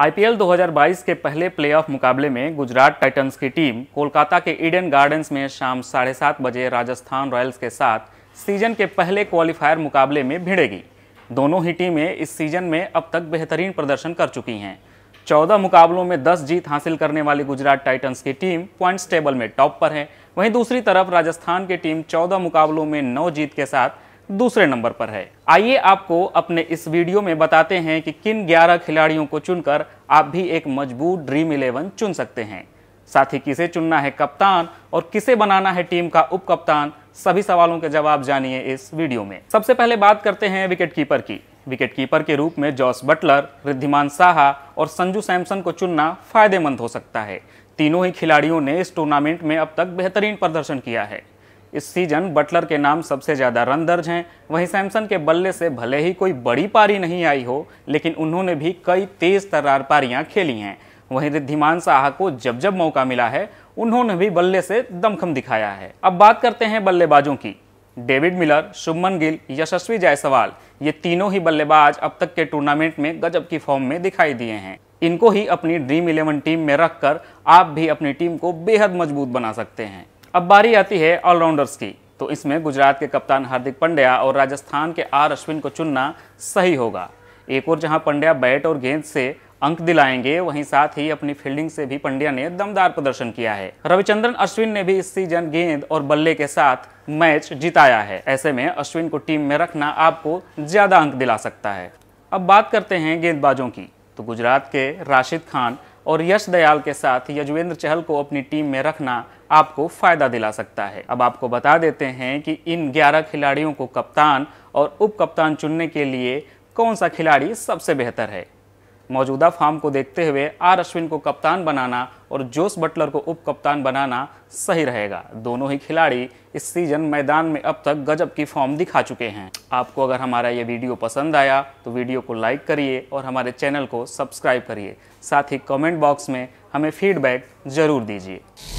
IPL 2022 के पहले playoff मुकाबले में गुजरात टाइटंस की टीम कोलकाता के ईडन गार्डन्स में शाम साढ़े सात बजे राजस्थान रॉयल्स के साथ सीजन के पहले क्वालिफायर मुकाबले में भिड़ेगी दोनों ही टीमें इस सीजन में अब तक बेहतरीन प्रदर्शन कर चुकी हैं चौदह मुकाबलों में दस जीत हासिल करने वाली गुजरात टाइटंस की टीम पॉइंट्स टेबल में टॉप पर है वहीं दूसरी तरफ राजस्थान की टीम चौदह मुकाबलों में नौ जीत के साथ दूसरे नंबर पर है आइए आपको अपने इस वीडियो में बताते हैं कि किन 11 खिलाड़ियों को चुनकर आप भी एक मजबूत ड्रीम इलेवन चुन सकते हैं साथ ही किसे चुनना है कप्तान और किसे बनाना है टीम का उप कप्तान सभी सवालों के जवाब जानिए इस वीडियो में सबसे पहले बात करते हैं विकेट कीपर की विकेट कीपर के रूप में जॉस बटलर रिद्धिमान साहा और संजू सैमसन को चुनना फायदेमंद हो सकता है तीनों ही खिलाड़ियों ने इस टूर्नामेंट में अब तक बेहतरीन प्रदर्शन किया है इस सीजन बटलर के नाम सबसे ज़्यादा रन दर्ज हैं वहीं सैमसन के बल्ले से भले ही कोई बड़ी पारी नहीं आई हो लेकिन उन्होंने भी कई तेज़ तरार पारियाँ खेली हैं वहीं रिद्धिमान साह को जब जब मौका मिला है उन्होंने भी बल्ले से दमखम दिखाया है अब बात करते हैं बल्लेबाजों की डेविड मिलर शुभमन गिल यशस्वी जायसवाल ये तीनों ही बल्लेबाज अब तक के टूर्नामेंट में गजब की फॉर्म में दिखाई दिए हैं इनको ही अपनी ड्रीम इलेवन टीम में रखकर आप भी अपनी टीम को बेहद मजबूत बना सकते हैं अब बारी आती है ऑलराउंडर्स की तो इसमें गुजरात के कप्तान हार्दिक पंड्या और राजस्थान के आर अश्विन को चुनना सही होगा एक और जहां पंड्या बैट और गेंद से अंक दिलाएंगे वहीं साथ ही अपनी फील्डिंग से भी पंड्या ने दमदार प्रदर्शन किया है रविचंद्रन अश्विन ने भी इस सीजन गेंद और बल्ले के साथ मैच जिताया है ऐसे में अश्विन को टीम में रखना आपको ज्यादा अंक दिला सकता है अब बात करते हैं गेंदबाजों की तो गुजरात के राशिद खान और यश दयाल के साथ यजुवेंद्र चहल को अपनी टीम में रखना आपको फ़ायदा दिला सकता है अब आपको बता देते हैं कि इन 11 खिलाड़ियों को कप्तान और उप कप्तान चुनने के लिए कौन सा खिलाड़ी सबसे बेहतर है मौजूदा फॉर्म को देखते हुए आर अश्विन को कप्तान बनाना और जोस बटलर को उप कप्तान बनाना सही रहेगा दोनों ही खिलाड़ी इस सीजन मैदान में अब तक गजब की फॉर्म दिखा चुके हैं आपको अगर हमारा ये वीडियो पसंद आया तो वीडियो को लाइक करिए और हमारे चैनल को सब्सक्राइब करिए साथ ही कमेंट बॉक्स में हमें फीडबैक ज़रूर दीजिए